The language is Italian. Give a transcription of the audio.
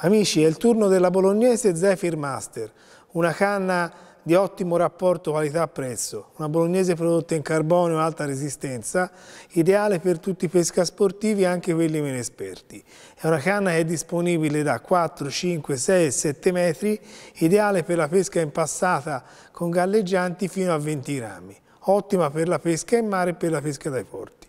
Amici, è il turno della bolognese Zephyr Master, una canna di ottimo rapporto qualità-prezzo, una bolognese prodotta in carbonio alta resistenza, ideale per tutti i pescasportivi e anche quelli meno esperti. È una canna che è disponibile da 4, 5, 6 e 7 metri, ideale per la pesca impassata con galleggianti fino a 20 rami, ottima per la pesca in mare e per la pesca dai porti.